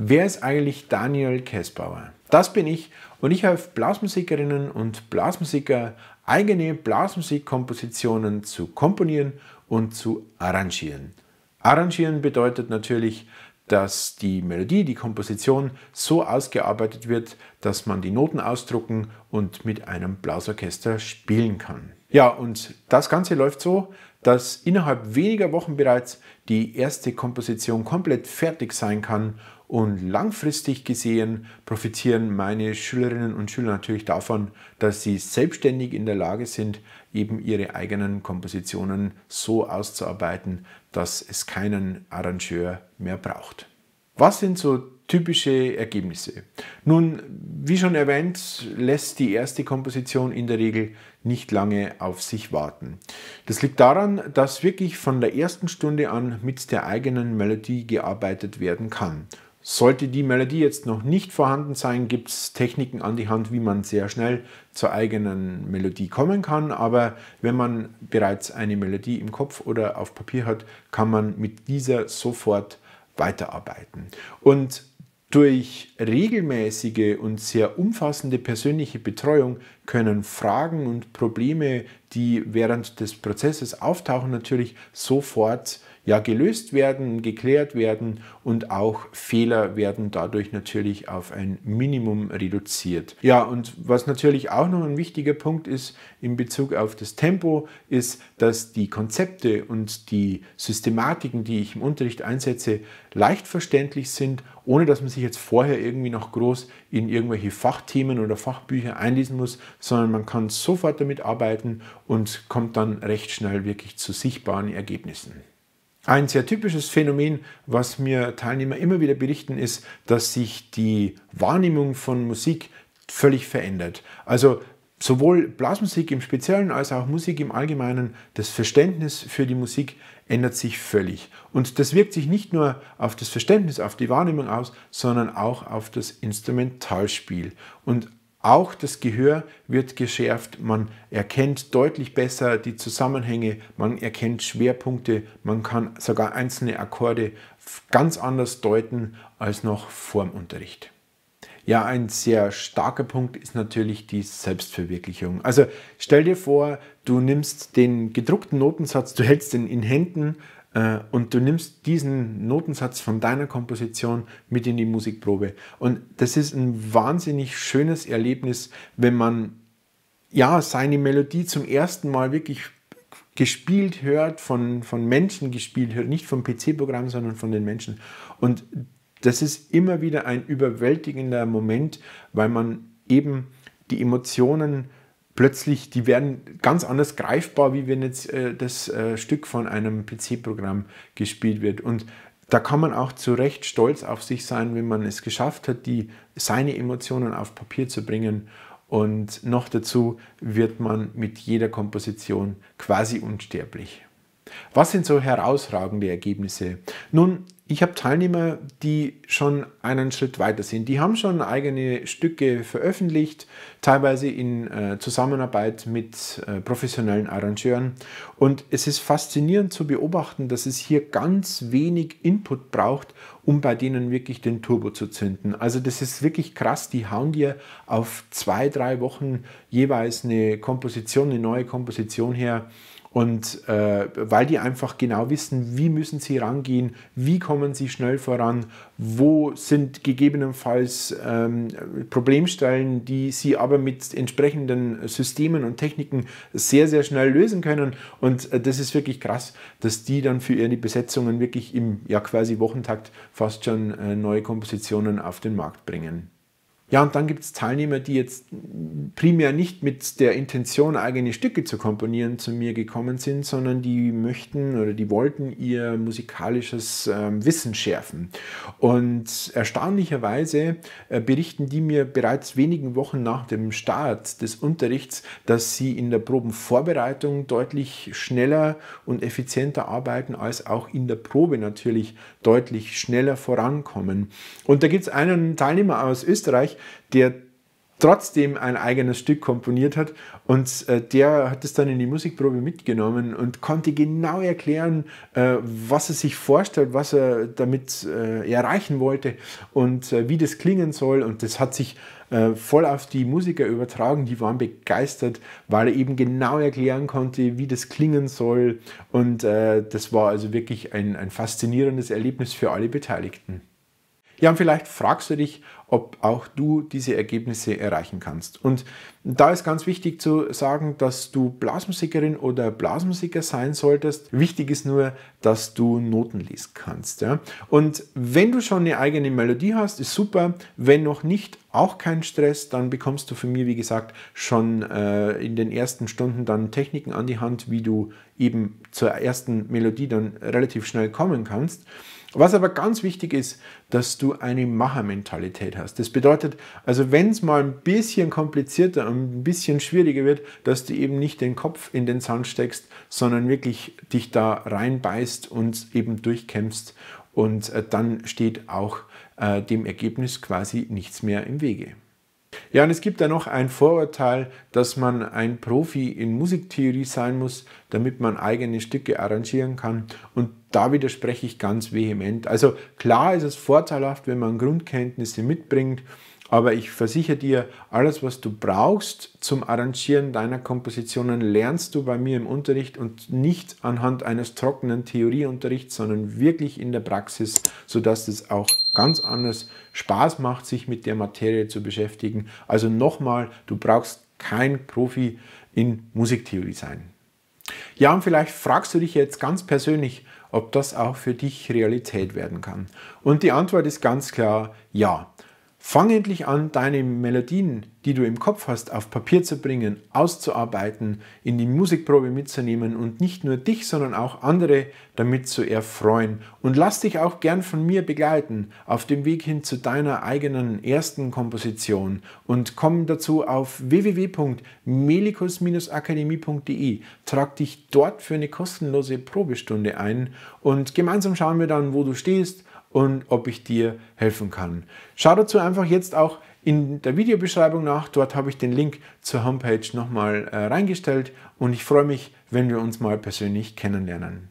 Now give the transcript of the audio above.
Wer ist eigentlich Daniel Kessbauer? Das bin ich und ich helfe Blasmusikerinnen und Blasmusiker, eigene Blasmusikkompositionen zu komponieren und zu arrangieren. Arrangieren bedeutet natürlich, dass die Melodie, die Komposition so ausgearbeitet wird, dass man die Noten ausdrucken und mit einem Blasorchester spielen kann. Ja, und das Ganze läuft so, dass innerhalb weniger Wochen bereits die erste Komposition komplett fertig sein kann und langfristig gesehen profitieren meine Schülerinnen und Schüler natürlich davon, dass sie selbstständig in der Lage sind, eben ihre eigenen Kompositionen so auszuarbeiten, dass es keinen Arrangeur mehr braucht. Was sind so typische Ergebnisse? Nun, wie schon erwähnt, lässt die erste Komposition in der Regel nicht lange auf sich warten. Das liegt daran, dass wirklich von der ersten Stunde an mit der eigenen Melodie gearbeitet werden kann. Sollte die Melodie jetzt noch nicht vorhanden sein, gibt es Techniken an die Hand, wie man sehr schnell zur eigenen Melodie kommen kann. Aber wenn man bereits eine Melodie im Kopf oder auf Papier hat, kann man mit dieser sofort weiterarbeiten. Und durch regelmäßige und sehr umfassende persönliche Betreuung können Fragen und Probleme, die während des Prozesses auftauchen, natürlich sofort ja gelöst werden, geklärt werden und auch Fehler werden dadurch natürlich auf ein Minimum reduziert. Ja, und was natürlich auch noch ein wichtiger Punkt ist in Bezug auf das Tempo, ist, dass die Konzepte und die Systematiken, die ich im Unterricht einsetze, leicht verständlich sind, ohne dass man sich jetzt vorher irgendwie noch groß in irgendwelche Fachthemen oder Fachbücher einlesen muss, sondern man kann sofort damit arbeiten und kommt dann recht schnell wirklich zu sichtbaren Ergebnissen. Ein sehr typisches Phänomen, was mir Teilnehmer immer wieder berichten, ist, dass sich die Wahrnehmung von Musik völlig verändert. Also sowohl Blasmusik im Speziellen als auch Musik im Allgemeinen, das Verständnis für die Musik ändert sich völlig. Und das wirkt sich nicht nur auf das Verständnis, auf die Wahrnehmung aus, sondern auch auf das Instrumentalspiel. Und auch das Gehör wird geschärft, man erkennt deutlich besser die Zusammenhänge, man erkennt Schwerpunkte, man kann sogar einzelne Akkorde ganz anders deuten als noch vor dem Unterricht. Ja, ein sehr starker Punkt ist natürlich die Selbstverwirklichung. Also stell dir vor, du nimmst den gedruckten Notensatz, du hältst ihn in Händen äh, und du nimmst diesen Notensatz von deiner Komposition mit in die Musikprobe. Und das ist ein wahnsinnig schönes Erlebnis, wenn man ja seine Melodie zum ersten Mal wirklich gespielt hört, von, von Menschen gespielt hört, nicht vom PC-Programm, sondern von den Menschen. Und das ist immer wieder ein überwältigender Moment, weil man eben die Emotionen plötzlich, die werden ganz anders greifbar, wie wenn jetzt äh, das äh, Stück von einem PC-Programm gespielt wird. Und da kann man auch zu Recht stolz auf sich sein, wenn man es geschafft hat, die, seine Emotionen auf Papier zu bringen. Und noch dazu wird man mit jeder Komposition quasi unsterblich. Was sind so herausragende Ergebnisse? Nun, ich habe Teilnehmer, die schon einen Schritt weiter sind. Die haben schon eigene Stücke veröffentlicht, teilweise in äh, Zusammenarbeit mit äh, professionellen Arrangeuren. Und es ist faszinierend zu beobachten, dass es hier ganz wenig Input braucht, um bei denen wirklich den Turbo zu zünden. Also das ist wirklich krass. Die hauen dir auf zwei, drei Wochen jeweils eine Komposition, eine neue Komposition her und äh, weil die einfach genau wissen, wie müssen sie rangehen, wie kommen sie schnell voran, wo sind gegebenenfalls ähm, Problemstellen, die sie aber mit entsprechenden Systemen und Techniken sehr, sehr schnell lösen können. Und äh, das ist wirklich krass, dass die dann für ihre Besetzungen wirklich im ja quasi Wochentakt fast schon äh, neue Kompositionen auf den Markt bringen. Ja, und dann gibt es Teilnehmer, die jetzt primär nicht mit der Intention, eigene Stücke zu komponieren, zu mir gekommen sind, sondern die möchten oder die wollten ihr musikalisches äh, Wissen schärfen. Und erstaunlicherweise äh, berichten die mir bereits wenigen Wochen nach dem Start des Unterrichts, dass sie in der Probenvorbereitung deutlich schneller und effizienter arbeiten, als auch in der Probe natürlich deutlich schneller vorankommen. Und da gibt es einen Teilnehmer aus Österreich, der trotzdem ein eigenes Stück komponiert hat. Und äh, der hat es dann in die Musikprobe mitgenommen und konnte genau erklären, äh, was er sich vorstellt, was er damit äh, erreichen wollte und äh, wie das klingen soll. Und das hat sich äh, voll auf die Musiker übertragen. Die waren begeistert, weil er eben genau erklären konnte, wie das klingen soll. Und äh, das war also wirklich ein, ein faszinierendes Erlebnis für alle Beteiligten. Ja, und vielleicht fragst du dich, ob auch du diese Ergebnisse erreichen kannst. Und da ist ganz wichtig zu sagen, dass du Blasmusikerin oder Blasmusiker sein solltest. Wichtig ist nur, dass du Noten lesen kannst. Ja? Und wenn du schon eine eigene Melodie hast, ist super. Wenn noch nicht, auch kein Stress. Dann bekommst du von mir, wie gesagt, schon äh, in den ersten Stunden dann Techniken an die Hand, wie du eben zur ersten Melodie dann relativ schnell kommen kannst. Was aber ganz wichtig ist, dass du eine Machermentalität hast. Das bedeutet, also wenn es mal ein bisschen komplizierter, und ein bisschen schwieriger wird, dass du eben nicht den Kopf in den Sand steckst, sondern wirklich dich da reinbeißt und eben durchkämpfst und äh, dann steht auch äh, dem Ergebnis quasi nichts mehr im Wege. Ja, und es gibt da noch ein Vorurteil, dass man ein Profi in Musiktheorie sein muss, damit man eigene Stücke arrangieren kann. Und da widerspreche ich ganz vehement. Also klar ist es vorteilhaft, wenn man Grundkenntnisse mitbringt. Aber ich versichere dir, alles, was du brauchst zum Arrangieren deiner Kompositionen, lernst du bei mir im Unterricht und nicht anhand eines trockenen Theorieunterrichts, sondern wirklich in der Praxis, sodass es auch ganz anders Spaß macht, sich mit der Materie zu beschäftigen. Also nochmal, du brauchst kein Profi in Musiktheorie sein. Ja, und vielleicht fragst du dich jetzt ganz persönlich, ob das auch für dich Realität werden kann. Und die Antwort ist ganz klar, ja. Fang endlich an, deine Melodien, die du im Kopf hast, auf Papier zu bringen, auszuarbeiten, in die Musikprobe mitzunehmen und nicht nur dich, sondern auch andere damit zu erfreuen. Und lass dich auch gern von mir begleiten auf dem Weg hin zu deiner eigenen ersten Komposition und komm dazu auf www.melikus-akademie.de. Trag dich dort für eine kostenlose Probestunde ein und gemeinsam schauen wir dann, wo du stehst und ob ich dir helfen kann. Schau dazu einfach jetzt auch in der Videobeschreibung nach. Dort habe ich den Link zur Homepage nochmal äh, reingestellt und ich freue mich, wenn wir uns mal persönlich kennenlernen.